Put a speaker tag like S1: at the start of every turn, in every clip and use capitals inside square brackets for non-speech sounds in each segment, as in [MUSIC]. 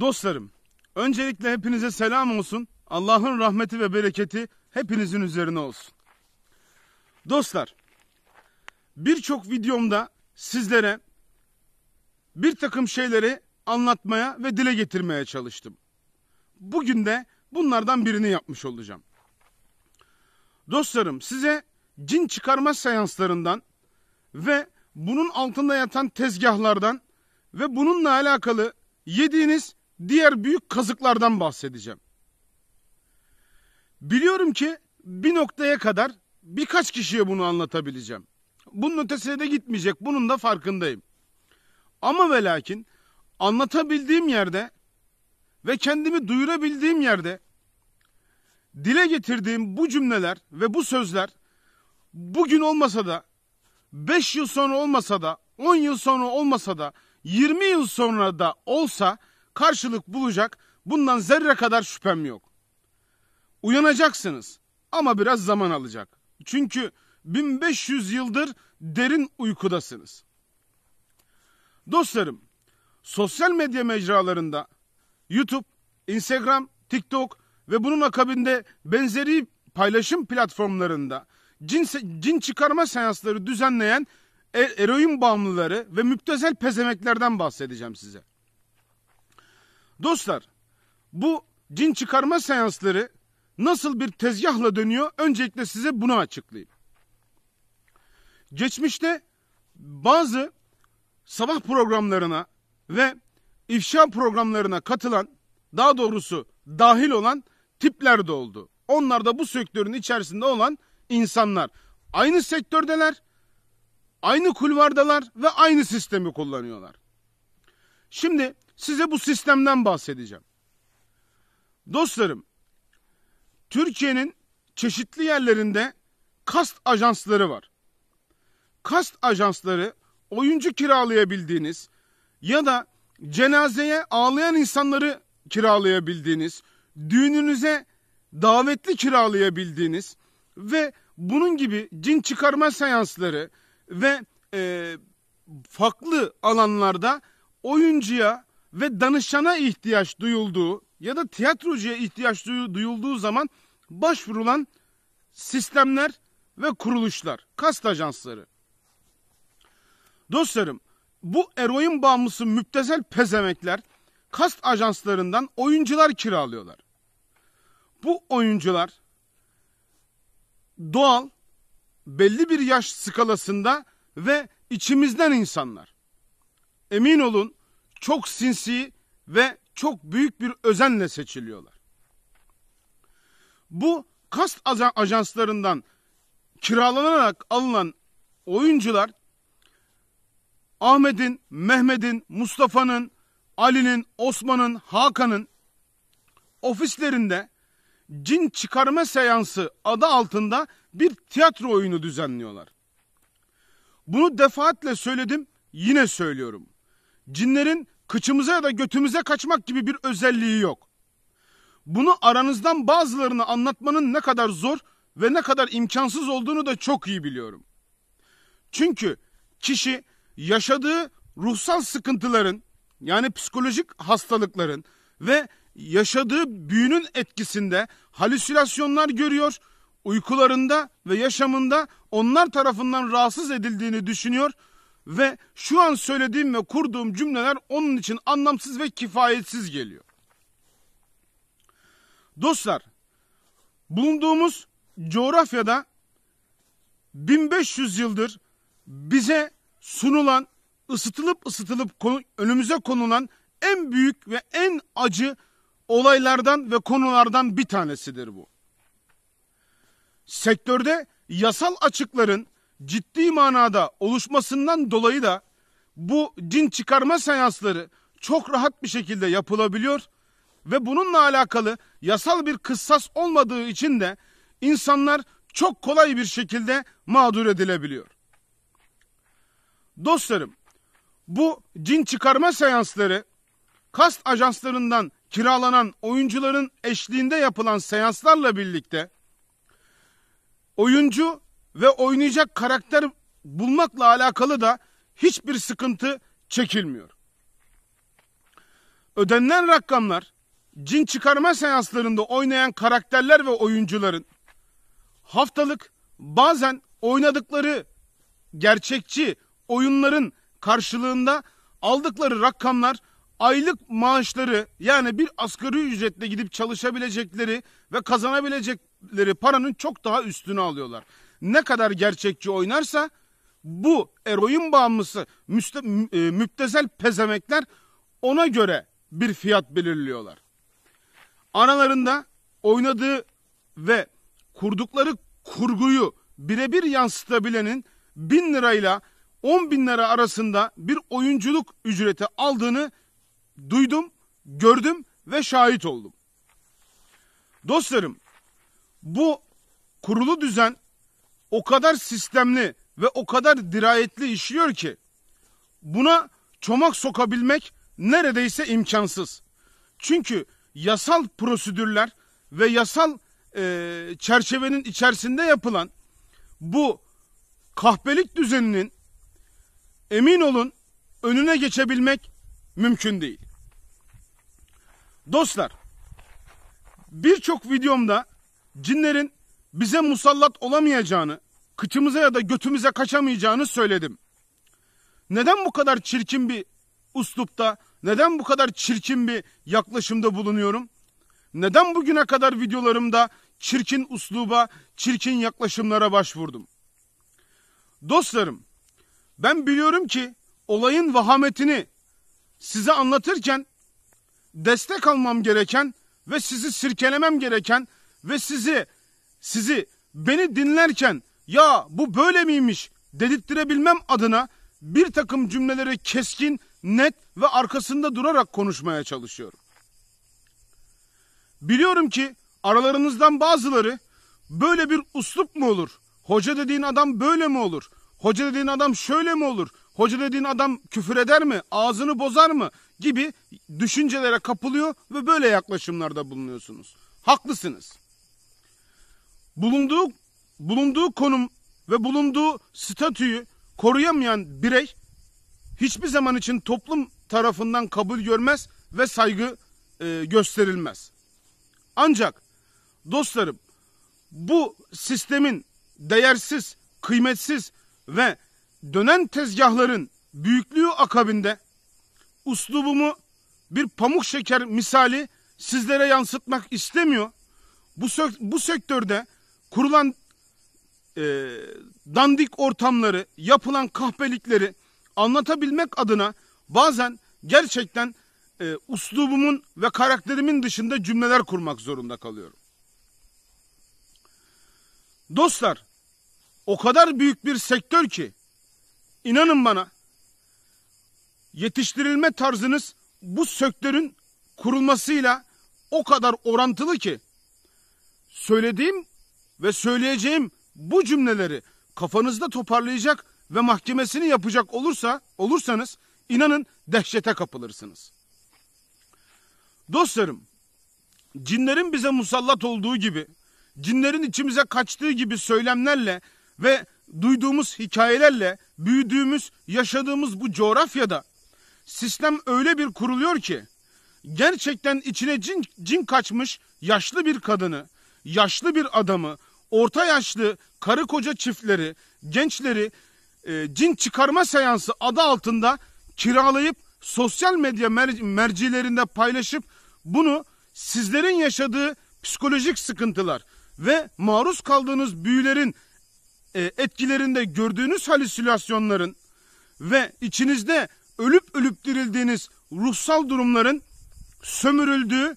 S1: Dostlarım, öncelikle hepinize selam olsun. Allah'ın rahmeti ve bereketi hepinizin üzerine olsun. Dostlar, birçok videomda sizlere bir takım şeyleri anlatmaya ve dile getirmeye çalıştım. Bugün de bunlardan birini yapmış olacağım. Dostlarım size cin çıkarma seanslarından ve bunun altında yatan tezgahlardan ve bununla alakalı yediğiniz diğer büyük kazıklardan bahsedeceğim. Biliyorum ki bir noktaya kadar birkaç kişiye bunu anlatabileceğim. Bunun ötesine de gitmeyecek. Bunun da farkındayım. Ama ve lakin anlatabildiğim yerde ve kendimi duyurabildiğim yerde dile getirdiğim bu cümleler ve bu sözler bugün olmasa da 5 yıl sonra olmasa da 10 yıl sonra olmasa da 20 yıl sonra da olsa karşılık bulacak bundan zerre kadar şüphem yok. Uyanacaksınız ama biraz zaman alacak. Çünkü 1500 yıldır derin uykudasınız. Dostlarım, sosyal medya mecralarında YouTube, Instagram, TikTok ve bunun akabinde benzeri paylaşım platformlarında cin, cin çıkarma seansları düzenleyen e, eroin bağımlıları ve müptezel pezemeklerden bahsedeceğim size. Dostlar bu cin çıkarma seansları nasıl bir tezgahla dönüyor öncelikle size bunu açıklayayım. Geçmişte bazı sabah programlarına ve ifşa programlarına katılan daha doğrusu dahil olan tipler de oldu. Onlar da bu sektörün içerisinde olan insanlar. Aynı sektördeler, aynı kulvardalar ve aynı sistemi kullanıyorlar. Şimdi Size bu sistemden bahsedeceğim. Dostlarım, Türkiye'nin çeşitli yerlerinde kast ajansları var. Kast ajansları oyuncu kiralayabildiğiniz ya da cenazeye ağlayan insanları kiralayabildiğiniz, düğününüze davetli kiralayabildiğiniz ve bunun gibi cin çıkarma seansları ve e, farklı alanlarda oyuncuya ve danışana ihtiyaç duyulduğu ya da tiyatrocuya ihtiyaç duyulduğu zaman başvurulan sistemler ve kuruluşlar, kast ajansları. Dostlarım, bu eroin bağımlısı müptezel pezemekler kast ajanslarından oyuncular kiralıyorlar. Bu oyuncular doğal, belli bir yaş skalasında ve içimizden insanlar. Emin olun çok sinsi ve çok büyük bir özenle seçiliyorlar. Bu kast ajanslarından kiralanarak alınan oyuncular Ahmet'in, Mehmet'in, Mustafa'nın, Ali'nin, Osman'ın, Hakan'ın ofislerinde cin çıkarma seansı adı altında bir tiyatro oyunu düzenliyorlar. Bunu defaatle söyledim, yine söylüyorum. Cinlerin kıçımıza ya da götümüze kaçmak gibi bir özelliği yok. Bunu aranızdan bazılarını anlatmanın ne kadar zor ve ne kadar imkansız olduğunu da çok iyi biliyorum. Çünkü kişi yaşadığı ruhsal sıkıntıların yani psikolojik hastalıkların ve yaşadığı büyünün etkisinde halüsinasyonlar görüyor, uykularında ve yaşamında onlar tarafından rahatsız edildiğini düşünüyor ve şu an söylediğim ve kurduğum cümleler onun için anlamsız ve kifayetsiz geliyor. Dostlar, bulunduğumuz coğrafyada 1500 yıldır bize sunulan, ısıtılıp ısıtılıp önümüze konulan en büyük ve en acı olaylardan ve konulardan bir tanesidir bu. Sektörde yasal açıkların ciddi manada oluşmasından dolayı da bu cin çıkarma seansları çok rahat bir şekilde yapılabiliyor ve bununla alakalı yasal bir kıssas olmadığı için de insanlar çok kolay bir şekilde mağdur edilebiliyor. Dostlarım, bu cin çıkarma seansları kast ajanslarından kiralanan oyuncuların eşliğinde yapılan seanslarla birlikte oyuncu ve oynayacak karakter bulmakla alakalı da hiçbir sıkıntı çekilmiyor. Ödenilen rakamlar cin çıkarma seanslarında oynayan karakterler ve oyuncuların haftalık bazen oynadıkları gerçekçi oyunların karşılığında aldıkları rakamlar aylık maaşları yani bir asgari ücretle gidip çalışabilecekleri ve kazanabilecekleri paranın çok daha üstünü alıyorlar ne kadar gerçekçi oynarsa bu eroin bağımlısı müste, e, müptezel pezemekler ona göre bir fiyat belirliyorlar. Aralarında oynadığı ve kurdukları kurguyu birebir yansıtabilenin bin lirayla 10 bin lira arasında bir oyunculuk ücreti aldığını duydum, gördüm ve şahit oldum. Dostlarım bu kurulu düzen o kadar sistemli ve o kadar dirayetli işliyor ki buna çomak sokabilmek neredeyse imkansız. Çünkü yasal prosedürler ve yasal e, çerçevenin içerisinde yapılan bu kahpelik düzeninin emin olun önüne geçebilmek mümkün değil. Dostlar birçok videomda cinlerin bize musallat olamayacağını, kıçımıza ya da götümüze kaçamayacağını söyledim. Neden bu kadar çirkin bir uslupta, neden bu kadar çirkin bir yaklaşımda bulunuyorum? Neden bugüne kadar videolarımda çirkin usluba, çirkin yaklaşımlara başvurdum? Dostlarım, ben biliyorum ki olayın vahametini size anlatırken destek almam gereken ve sizi sirkelemem gereken ve sizi sizi beni dinlerken ya bu böyle miymiş dedirttirebilmem adına bir takım cümleleri keskin, net ve arkasında durarak konuşmaya çalışıyorum. Biliyorum ki aralarınızdan bazıları böyle bir uslup mu olur? Hoca dediğin adam böyle mi olur? Hoca dediğin adam şöyle mi olur? Hoca dediğin adam küfür eder mi? Ağzını bozar mı? Gibi düşüncelere kapılıyor ve böyle yaklaşımlarda bulunuyorsunuz. Haklısınız bulunduğu bulunduğu konum ve bulunduğu statüyü koruyamayan birey hiçbir zaman için toplum tarafından kabul görmez ve saygı e, gösterilmez. Ancak dostlarım bu sistemin değersiz, kıymetsiz ve dönen tezgahların büyüklüğü akabinde uslubumu bir pamuk şeker misali sizlere yansıtmak istemiyor. Bu, bu sektörde kurulan e, dandik ortamları, yapılan kahpelikleri anlatabilmek adına bazen gerçekten e, uslubumun ve karakterimin dışında cümleler kurmak zorunda kalıyorum. Dostlar, o kadar büyük bir sektör ki inanın bana yetiştirilme tarzınız bu sektörün kurulmasıyla o kadar orantılı ki söylediğim ve söyleyeceğim bu cümleleri kafanızda toparlayacak ve mahkemesini yapacak olursa olursanız inanın dehşete kapılırsınız. Dostlarım, cinlerin bize musallat olduğu gibi, cinlerin içimize kaçtığı gibi söylemlerle ve duyduğumuz hikayelerle büyüdüğümüz, yaşadığımız bu coğrafyada sistem öyle bir kuruluyor ki gerçekten içine cin, cin kaçmış yaşlı bir kadını, yaşlı bir adamı, orta yaşlı karı koca çiftleri, gençleri e, cin çıkarma seansı adı altında kiralayıp sosyal medya mer- mercilerinde paylaşıp bunu sizlerin yaşadığı psikolojik sıkıntılar ve maruz kaldığınız büyülerin e, etkilerinde gördüğünüz halüsinasyonların ve içinizde ölüp ölüp dirildiğiniz ruhsal durumların sömürüldüğü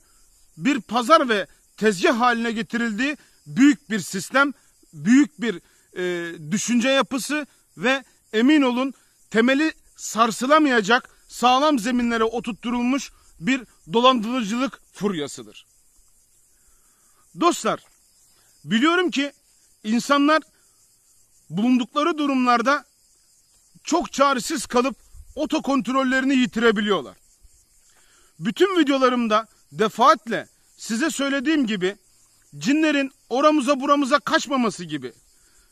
S1: bir pazar ve tezgah haline getirildiği büyük bir sistem, büyük bir e, düşünce yapısı ve emin olun temeli sarsılamayacak sağlam zeminlere oturtturulmuş bir dolandırıcılık furyasıdır. Dostlar, biliyorum ki insanlar bulundukları durumlarda çok çaresiz kalıp oto kontrollerini yitirebiliyorlar. Bütün videolarımda defaatle size söylediğim gibi cinlerin oramıza buramıza kaçmaması gibi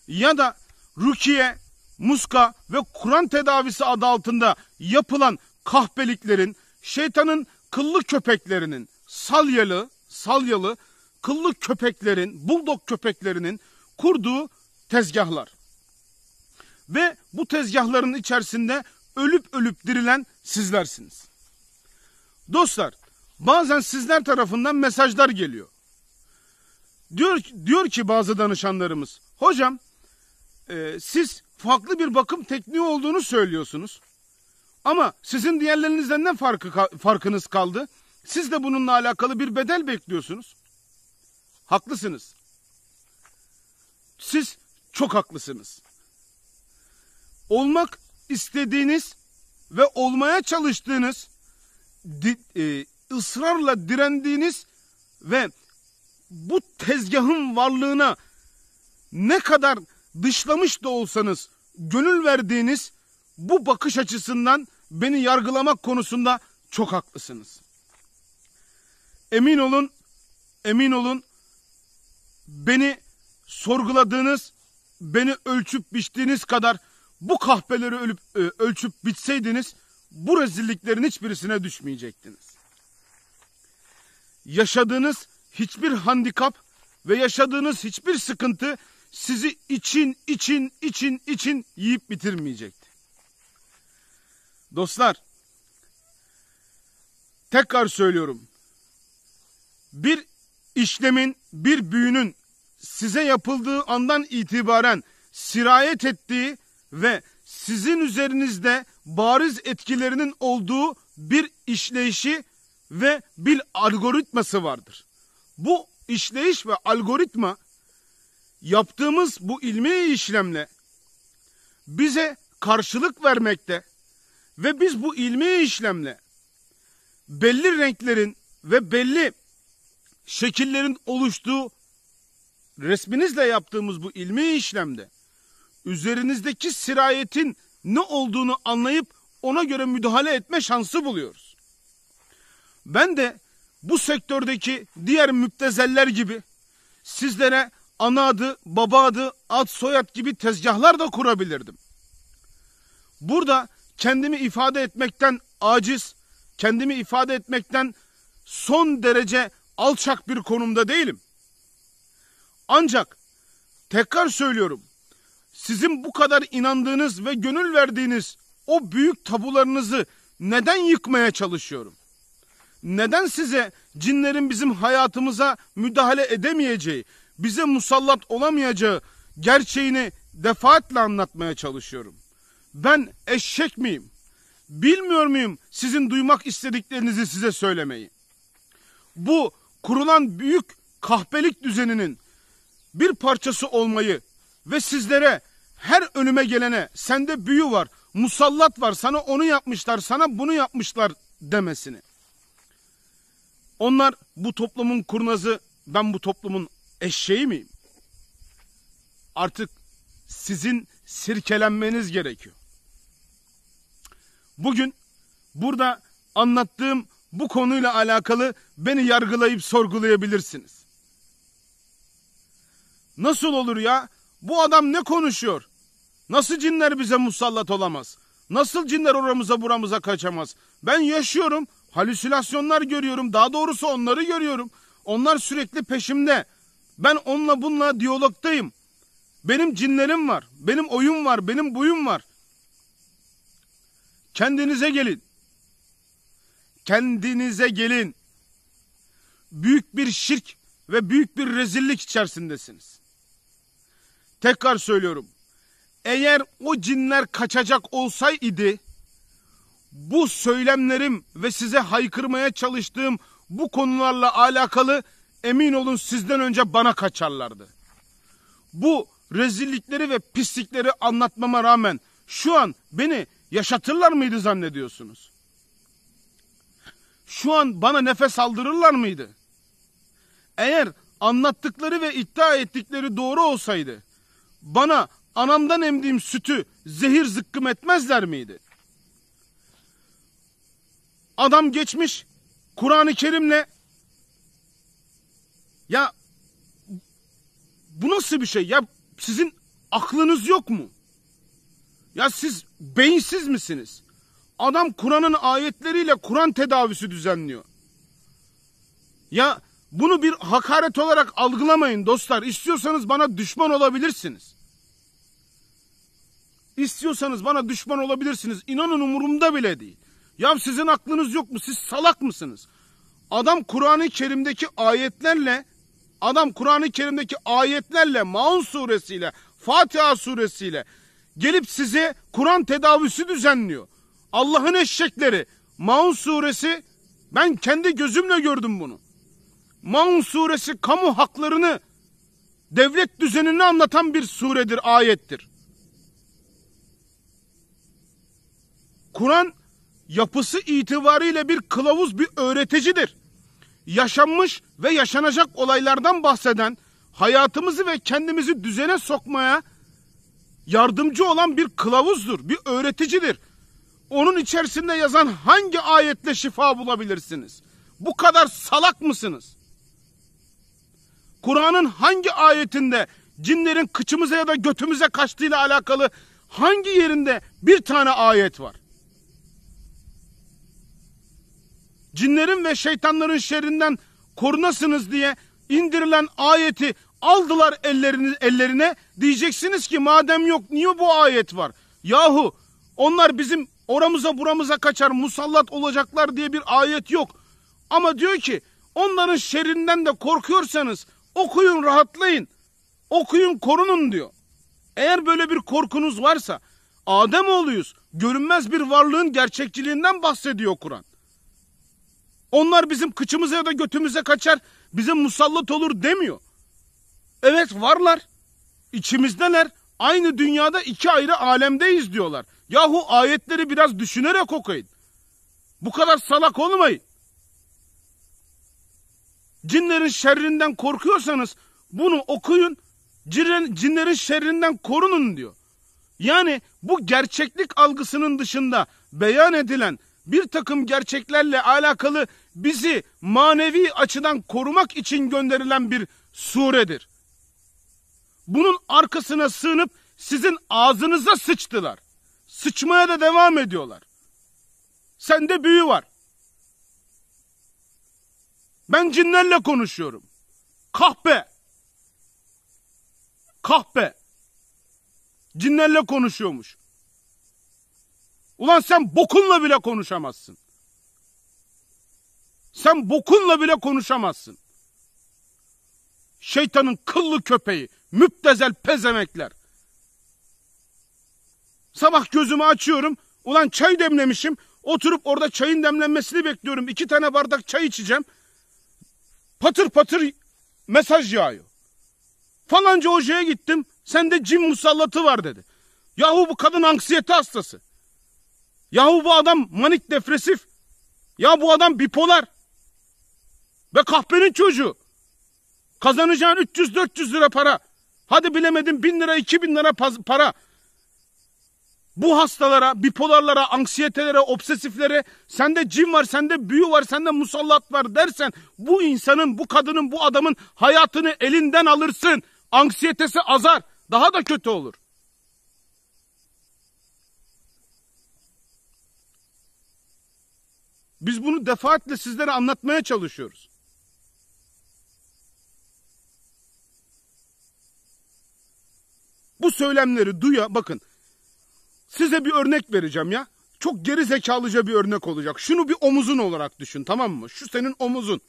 S1: ya da rukiye, muska ve Kur'an tedavisi adı altında yapılan kahpeliklerin, şeytanın kıllı köpeklerinin, salyalı, salyalı, kıllı köpeklerin, buldok köpeklerinin kurduğu tezgahlar. Ve bu tezgahların içerisinde ölüp ölüp dirilen sizlersiniz. Dostlar, bazen sizler tarafından mesajlar geliyor. Diyor, diyor ki bazı danışanlarımız, hocam e, siz farklı bir bakım tekniği olduğunu söylüyorsunuz. Ama sizin diğerlerinizden ne farkı, farkınız kaldı? Siz de bununla alakalı bir bedel bekliyorsunuz. Haklısınız. Siz çok haklısınız. Olmak istediğiniz ve olmaya çalıştığınız, di, e, ısrarla direndiğiniz ve bu tezgahın varlığına ne kadar dışlamış da olsanız gönül verdiğiniz bu bakış açısından beni yargılamak konusunda çok haklısınız. Emin olun, emin olun beni sorguladığınız, beni ölçüp biçtiğiniz kadar bu kahpeleri ölüp, e, ölçüp bitseydiniz bu rezilliklerin hiçbirisine düşmeyecektiniz. Yaşadığınız hiçbir handikap ve yaşadığınız hiçbir sıkıntı sizi için için için için yiyip bitirmeyecekti. Dostlar, tekrar söylüyorum. Bir işlemin, bir büyünün size yapıldığı andan itibaren sirayet ettiği ve sizin üzerinizde bariz etkilerinin olduğu bir işleyişi ve bir algoritması vardır bu işleyiş ve algoritma yaptığımız bu ilmi işlemle bize karşılık vermekte ve biz bu ilmi işlemle belli renklerin ve belli şekillerin oluştuğu resminizle yaptığımız bu ilmi işlemde üzerinizdeki sirayetin ne olduğunu anlayıp ona göre müdahale etme şansı buluyoruz. Ben de bu sektördeki diğer müptezeller gibi sizlere ana adı, baba adı, ad, soyad gibi tezgahlar da kurabilirdim. Burada kendimi ifade etmekten aciz, kendimi ifade etmekten son derece alçak bir konumda değilim. Ancak tekrar söylüyorum. Sizin bu kadar inandığınız ve gönül verdiğiniz o büyük tabularınızı neden yıkmaya çalışıyorum? neden size cinlerin bizim hayatımıza müdahale edemeyeceği, bize musallat olamayacağı gerçeğini defaatle anlatmaya çalışıyorum. Ben eşek miyim? Bilmiyor muyum sizin duymak istediklerinizi size söylemeyi? Bu kurulan büyük kahpelik düzeninin bir parçası olmayı ve sizlere her önüme gelene sende büyü var, musallat var, sana onu yapmışlar, sana bunu yapmışlar demesini. Onlar bu toplumun kurnazı, ben bu toplumun eşeği miyim? Artık sizin sirkelenmeniz gerekiyor. Bugün burada anlattığım bu konuyla alakalı beni yargılayıp sorgulayabilirsiniz. Nasıl olur ya? Bu adam ne konuşuyor? Nasıl cinler bize musallat olamaz? Nasıl cinler oramıza buramıza kaçamaz? Ben yaşıyorum. Halüsinasyonlar görüyorum. Daha doğrusu onları görüyorum. Onlar sürekli peşimde. Ben onunla bununla diyalogdayım. Benim cinlerim var. Benim oyum var. Benim buyum var. Kendinize gelin. Kendinize gelin. Büyük bir şirk ve büyük bir rezillik içerisindesiniz. Tekrar söylüyorum. Eğer o cinler kaçacak olsaydı bu söylemlerim ve size haykırmaya çalıştığım bu konularla alakalı emin olun sizden önce bana kaçarlardı. Bu rezillikleri ve pislikleri anlatmama rağmen şu an beni yaşatırlar mıydı zannediyorsunuz? Şu an bana nefes aldırırlar mıydı? Eğer anlattıkları ve iddia ettikleri doğru olsaydı bana anamdan emdiğim sütü zehir zıkkım etmezler miydi?'' Adam geçmiş Kur'an-ı Kerim'le ya bu nasıl bir şey? Ya sizin aklınız yok mu? Ya siz beyinsiz misiniz? Adam Kur'an'ın ayetleriyle Kur'an tedavisi düzenliyor. Ya bunu bir hakaret olarak algılamayın dostlar. İstiyorsanız bana düşman olabilirsiniz. İstiyorsanız bana düşman olabilirsiniz. İnanın umurumda bile değil. Ya sizin aklınız yok mu? Siz salak mısınız? Adam Kur'an-ı Kerim'deki ayetlerle adam Kur'an-ı Kerim'deki ayetlerle Maun suresiyle Fatiha suresiyle gelip size Kur'an tedavisi düzenliyor. Allah'ın eşekleri Maun suresi ben kendi gözümle gördüm bunu. Maun suresi kamu haklarını devlet düzenini anlatan bir suredir, ayettir. Kur'an yapısı itibariyle bir kılavuz, bir öğreticidir. Yaşanmış ve yaşanacak olaylardan bahseden, hayatımızı ve kendimizi düzene sokmaya yardımcı olan bir kılavuzdur, bir öğreticidir. Onun içerisinde yazan hangi ayetle şifa bulabilirsiniz? Bu kadar salak mısınız? Kur'an'ın hangi ayetinde cinlerin kıçımıza ya da götümüze kaçtığıyla alakalı hangi yerinde bir tane ayet var? cinlerin ve şeytanların şerrinden korunasınız diye indirilen ayeti aldılar elleriniz, ellerine diyeceksiniz ki madem yok niye bu ayet var? Yahu onlar bizim oramıza buramıza kaçar musallat olacaklar diye bir ayet yok. Ama diyor ki onların şerrinden de korkuyorsanız okuyun rahatlayın. Okuyun korunun diyor. Eğer böyle bir korkunuz varsa Ademoğluyuz. Görünmez bir varlığın gerçekçiliğinden bahsediyor Kur'an. Onlar bizim kıçımıza ya da götümüze kaçar, bizim musallat olur demiyor. Evet varlar. İçimizdeler. Aynı dünyada iki ayrı alemdeyiz diyorlar. Yahu ayetleri biraz düşünerek okuyun. Bu kadar salak olmayın. Cinlerin şerrinden korkuyorsanız bunu okuyun. Cinlerin şerrinden korunun diyor. Yani bu gerçeklik algısının dışında beyan edilen bir takım gerçeklerle alakalı bizi manevi açıdan korumak için gönderilen bir suredir. Bunun arkasına sığınıp sizin ağzınıza sıçtılar. Sıçmaya da devam ediyorlar. Sende büyü var. Ben cinlerle konuşuyorum. Kahpe. Kahpe. Cinlerle konuşuyormuş. Ulan sen bokunla bile konuşamazsın. Sen bokunla bile konuşamazsın. Şeytanın kıllı köpeği, müptezel pezemekler. Sabah gözümü açıyorum, ulan çay demlemişim, oturup orada çayın demlenmesini bekliyorum. İki tane bardak çay içeceğim. Patır patır mesaj yağıyor. Falanca hocaya gittim, sende cin musallatı var dedi. Yahu bu kadın anksiyete hastası. Yahu bu adam manik depresif. Ya bu adam bipolar. Ve kahvenin çocuğu. Kazanacağın 300-400 lira para. Hadi bilemedin 1000 lira 2000 lira para. Bu hastalara, bipolarlara, anksiyetelere, obsesiflere sende cin var, sende büyü var, sende musallat var dersen bu insanın, bu kadının, bu adamın hayatını elinden alırsın. Anksiyetesi azar. Daha da kötü olur. Biz bunu defaatle sizlere anlatmaya çalışıyoruz. söylemleri duya bakın. Size bir örnek vereceğim ya. Çok geri zekalıca bir örnek olacak. Şunu bir omuzun olarak düşün tamam mı? Şu senin omuzun.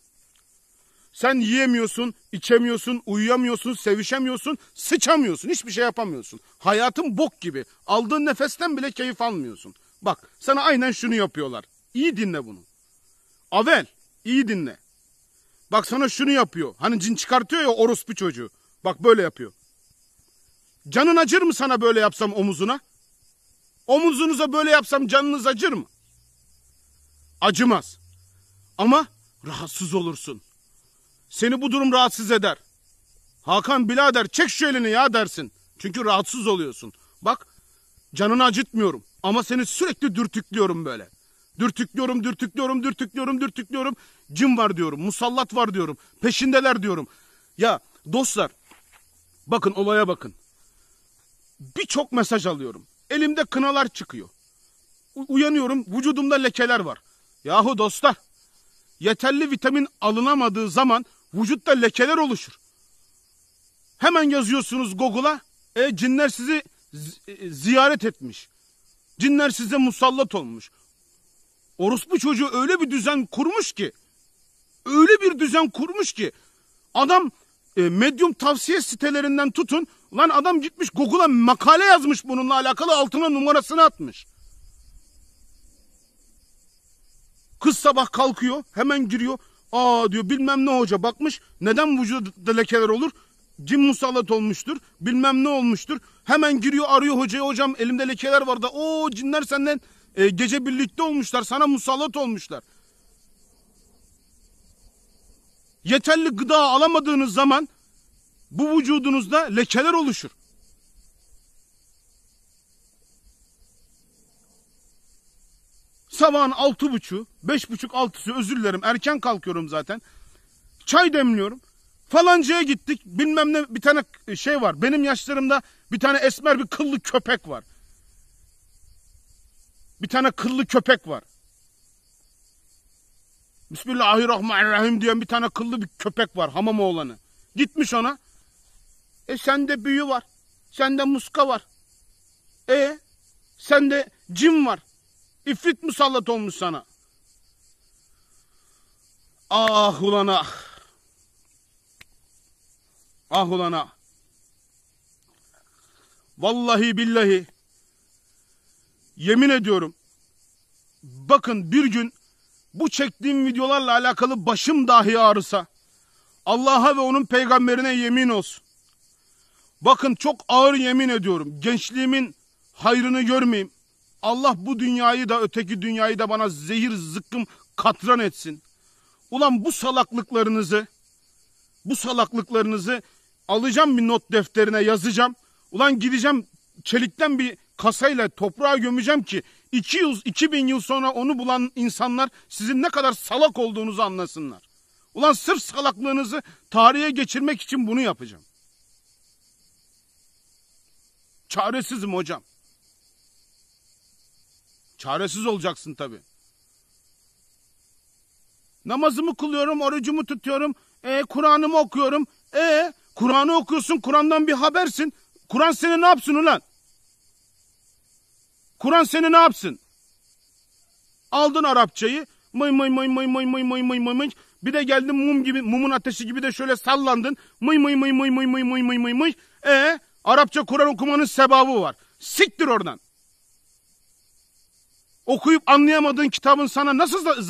S1: Sen yiyemiyorsun, içemiyorsun, uyuyamıyorsun, sevişemiyorsun, sıçamıyorsun, hiçbir şey yapamıyorsun. Hayatın bok gibi. Aldığın nefesten bile keyif almıyorsun. Bak sana aynen şunu yapıyorlar. İyi dinle bunu. Avel iyi dinle. Bak sana şunu yapıyor. Hani cin çıkartıyor ya orospu çocuğu. Bak böyle yapıyor. Canın acır mı sana böyle yapsam omuzuna? Omuzunuza böyle yapsam canınız acır mı? Acımaz. Ama rahatsız olursun. Seni bu durum rahatsız eder. Hakan birader çek şu elini ya dersin. Çünkü rahatsız oluyorsun. Bak canını acıtmıyorum ama seni sürekli dürtüklüyorum böyle. Dürtüklüyorum, dürtüklüyorum, dürtüklüyorum, dürtüklüyorum. Cin var diyorum, musallat var diyorum, peşindeler diyorum. Ya dostlar bakın olaya bakın birçok mesaj alıyorum. Elimde kınalar çıkıyor. U- uyanıyorum vücudumda lekeler var. Yahu dostlar yeterli vitamin alınamadığı zaman vücutta lekeler oluşur. Hemen yazıyorsunuz Google'a e, cinler sizi e, ziyaret etmiş. Cinler size musallat olmuş. Orospu çocuğu öyle bir düzen kurmuş ki öyle bir düzen kurmuş ki adam e, medyum tavsiye sitelerinden tutun. Lan adam gitmiş Google'a makale yazmış bununla alakalı altına numarasını atmış. Kız sabah kalkıyor hemen giriyor. Aa diyor bilmem ne hoca bakmış. Neden vücuda lekeler olur? Cin musallat olmuştur. Bilmem ne olmuştur. Hemen giriyor arıyor hocayı. Hocam elimde lekeler var da o cinler senden e, gece birlikte olmuşlar. Sana musallat olmuşlar. yeterli gıda alamadığınız zaman bu vücudunuzda lekeler oluşur. Sabahın altı buçu, beş buçuk altısı özür dilerim erken kalkıyorum zaten. Çay demliyorum. Falancaya gittik bilmem ne bir tane şey var. Benim yaşlarımda bir tane esmer bir kıllı köpek var. Bir tane kıllı köpek var. Bismillahirrahmanirrahim diyen bir tane kıllı bir köpek var hamam oğlanı. Gitmiş ona. E sende büyü var. Sende muska var. E sende cin var. İfrit musallat olmuş sana. Ah ulan ah. Ah ulan ah. Vallahi billahi. Yemin ediyorum. Bakın bir gün bu çektiğim videolarla alakalı başım dahi ağrısa Allah'a ve onun peygamberine yemin olsun. Bakın çok ağır yemin ediyorum. Gençliğimin hayrını görmeyeyim. Allah bu dünyayı da öteki dünyayı da bana zehir zıkkım katran etsin. Ulan bu salaklıklarınızı bu salaklıklarınızı alacağım bir not defterine yazacağım. Ulan gideceğim çelikten bir kasayla toprağa gömeceğim ki 2 yıl, 2000 yıl sonra onu bulan insanlar sizin ne kadar salak olduğunuzu anlasınlar. Ulan sırf salaklığınızı tarihe geçirmek için bunu yapacağım. Çaresizim hocam. Çaresiz olacaksın tabi. Namazımı kılıyorum, orucumu tutuyorum, e, Kur'an'ımı okuyorum. E Kur'an'ı okuyorsun, Kur'an'dan bir habersin. Kur'an seni ne yapsın ulan? Kur'an seni ne yapsın? Aldın Arapçayı. Mıy mıy mıy mıy mıy mıy mıy mıy mıy mıy. Bir de geldin mum gibi mumun ateşi gibi de şöyle sallandın. Mıy mıy mıy mıy mıy mıy mıy mıy mıy mıy. E Arapça Kur'an okumanın sebabı var. Siktir oradan. Okuyup anlayamadığın kitabın sana nasıl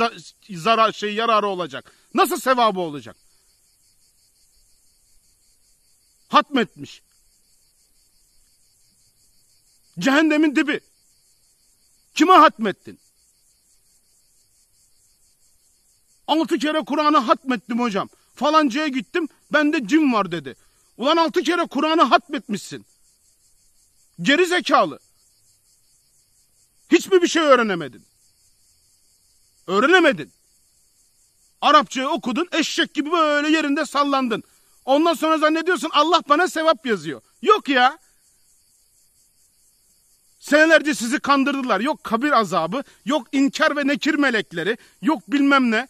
S1: zarar şey yararı olacak? Nasıl sevabı olacak? Hatmetmiş. Cehennemin dibi. Kime hatmettin? Altı kere Kur'an'ı hatmettim hocam. Falancaya gittim bende cin var dedi. Ulan altı kere Kur'an'ı hatmetmişsin. Geri zekalı. Hiçbir bir şey öğrenemedin. Öğrenemedin. Arapçayı okudun eşek gibi böyle yerinde sallandın. Ondan sonra zannediyorsun Allah bana sevap yazıyor. Yok ya. Senelerce sizi kandırdılar. Yok kabir azabı, yok inkar ve nekir melekleri, yok bilmem ne.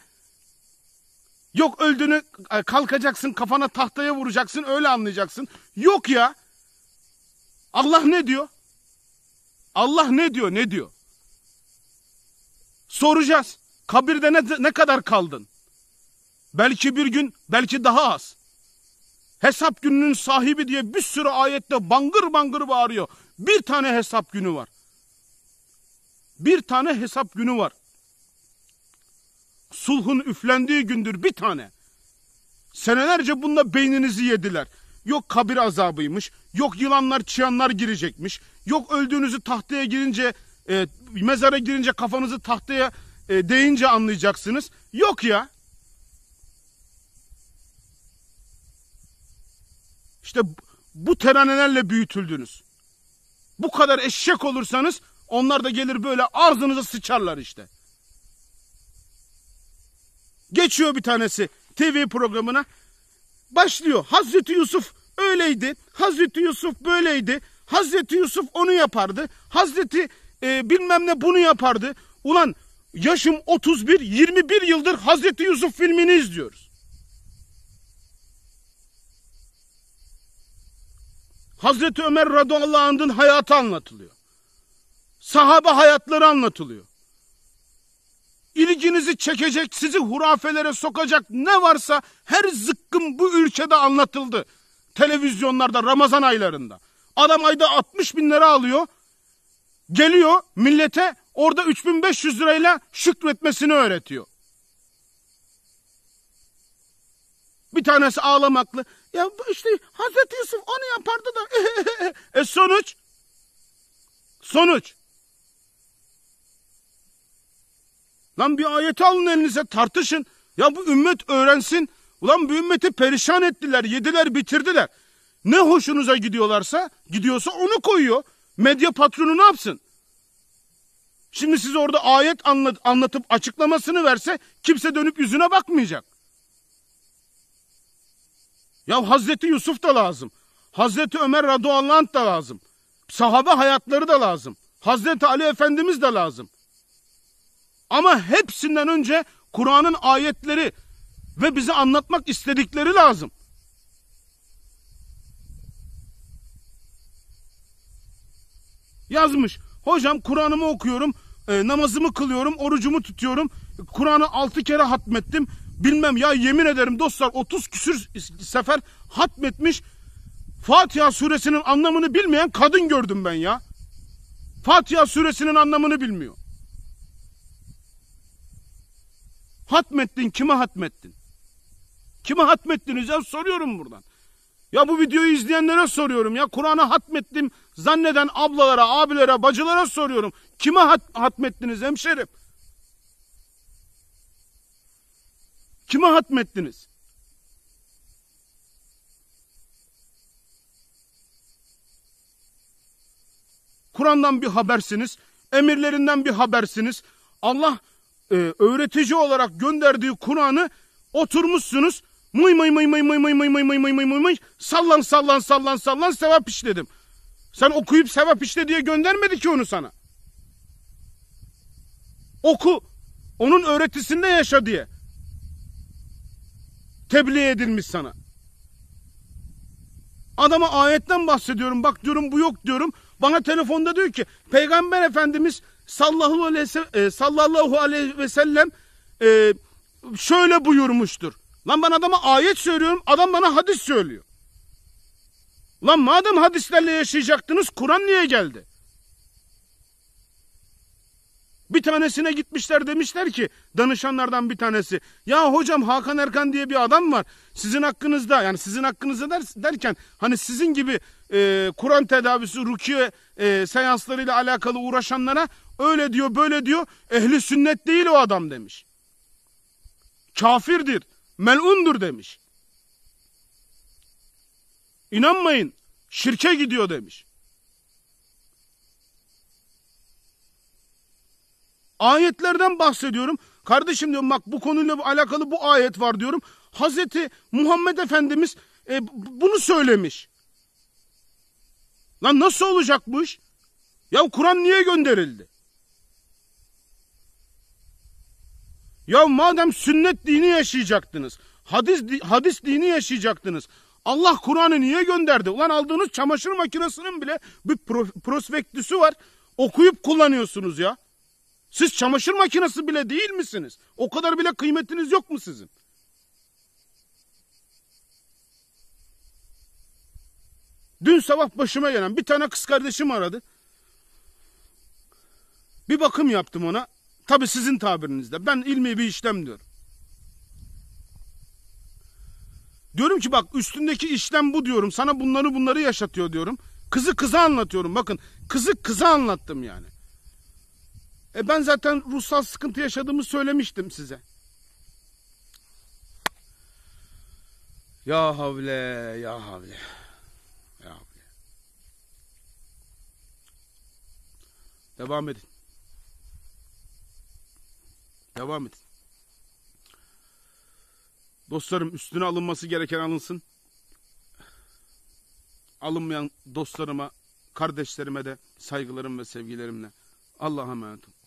S1: Yok öldüğünü e, kalkacaksın kafana tahtaya vuracaksın öyle anlayacaksın. Yok ya. Allah ne diyor? Allah ne diyor ne diyor? Soracağız. Kabirde ne, ne kadar kaldın? Belki bir gün belki daha az. Hesap gününün sahibi diye bir sürü ayette bangır bangır bağırıyor. Bir tane hesap günü var. Bir tane hesap günü var. Sulhun üflendiği gündür bir tane. Senelerce bununla beyninizi yediler. Yok kabir azabıymış, yok yılanlar çıyanlar girecekmiş, yok öldüğünüzü tahtaya girince, e, mezara girince kafanızı tahtaya e, deyince anlayacaksınız. Yok ya. İşte bu teranelerle büyütüldünüz. Bu kadar eşek olursanız onlar da gelir böyle ağzınıza sıçarlar işte. Geçiyor bir tanesi TV programına. Başlıyor. Hazreti Yusuf öyleydi. Hazreti Yusuf böyleydi. Hazreti Yusuf onu yapardı. Hazreti e, bilmem ne bunu yapardı. Ulan yaşım 31, 21 yıldır Hazreti Yusuf filmini izliyoruz. Hazreti Ömer radıyallahu anh'ın hayatı anlatılıyor. Sahabe hayatları anlatılıyor. İlginizi çekecek, sizi hurafelere sokacak ne varsa her zıkkım bu ülkede anlatıldı. Televizyonlarda, Ramazan aylarında. Adam ayda 60 bin lira alıyor. Geliyor millete orada 3500 lirayla şükretmesini öğretiyor. Bir tanesi ağlamaklı. Ya işte Hazreti Yusuf onu yapardı da. [LAUGHS] e sonuç? Sonuç. Lan bir ayeti alın elinize tartışın. Ya bu ümmet öğrensin. Ulan bu ümmeti perişan ettiler, yediler, bitirdiler. Ne hoşunuza gidiyorlarsa, gidiyorsa onu koyuyor. Medya patronu ne yapsın? Şimdi siz orada ayet anlat, anlatıp açıklamasını verse kimse dönüp yüzüne bakmayacak. Ya Hazreti Yusuf da lazım. Hazreti Ömer radıyallahu anh da lazım. Sahabe hayatları da lazım. Hazreti Ali Efendimiz de lazım. Ama hepsinden önce Kur'an'ın ayetleri ve bize anlatmak istedikleri lazım. Yazmış. Hocam Kur'an'ımı okuyorum, e, namazımı kılıyorum, orucumu tutuyorum. Kur'an'ı altı kere hatmettim bilmem ya yemin ederim dostlar 30 küsür sefer hatmetmiş Fatiha suresinin anlamını bilmeyen kadın gördüm ben ya. Fatiha suresinin anlamını bilmiyor. Hatmettin kime hatmettin? Kime hatmettiniz ya soruyorum buradan. Ya bu videoyu izleyenlere soruyorum ya. Kur'an'a hatmettim zanneden ablalara, abilere, bacılara soruyorum. Kime hat hatmettiniz hemşerim? Kime hatmettiniz? Kur'an'dan bir habersiniz, emirlerinden bir habersiniz. Allah e, öğretici olarak gönderdiği Kur'an'ı oturmuşsunuz. Mıy mıy mıy mıy mıy mıy mıy mıy mıy mıy mıy mıy mıy sallan sallan sallan sallan sevap işledim. Sen okuyup sevap işle diye göndermedi ki onu sana. Oku. Onun öğretisinde yaşa diye tebliğ edilmiş sana. Adama ayetten bahsediyorum. Bak diyorum bu yok diyorum. Bana telefonda diyor ki Peygamber Efendimiz sallallahu aleyhi, e, sallallahu aleyhi ve sellem e, şöyle buyurmuştur. Lan ben adama ayet söylüyorum. Adam bana hadis söylüyor. Lan madem hadislerle yaşayacaktınız Kur'an niye geldi? Bir tanesine gitmişler demişler ki danışanlardan bir tanesi. Ya hocam Hakan Erkan diye bir adam var. Sizin hakkınızda yani sizin hakkınızda der, derken hani sizin gibi e, Kur'an tedavisi, rukiye e, seanslarıyla alakalı uğraşanlara öyle diyor böyle diyor. Ehli sünnet değil o adam demiş. Kafirdir, melundur demiş. İnanmayın şirke gidiyor demiş. Ayetlerden bahsediyorum. Kardeşim diyorum bak bu konuyla alakalı bu ayet var diyorum. Hazreti Muhammed Efendimiz e, bunu söylemiş. Lan nasıl olacakmış Ya Kur'an niye gönderildi? Ya madem sünnet dini yaşayacaktınız, hadis hadis dini yaşayacaktınız. Allah Kur'an'ı niye gönderdi? Ulan aldığınız çamaşır makinesinin bile bir prospektüsü var. Okuyup kullanıyorsunuz ya. Siz çamaşır makinesi bile değil misiniz? O kadar bile kıymetiniz yok mu sizin? Dün sabah başıma gelen bir tane kız kardeşim aradı. Bir bakım yaptım ona. Tabi sizin tabirinizde. Ben ilmi bir işlem diyorum. Diyorum ki bak üstündeki işlem bu diyorum. Sana bunları bunları yaşatıyor diyorum. Kızı kıza anlatıyorum. Bakın kızı kıza anlattım yani. E ben zaten ruhsal sıkıntı yaşadığımı söylemiştim size. Ya havle, ya havle. Ya havle. Devam edin. Devam edin. Dostlarım üstüne alınması gereken alınsın. Alınmayan dostlarıma, kardeşlerime de saygılarım ve sevgilerimle Allah'a emanet olun.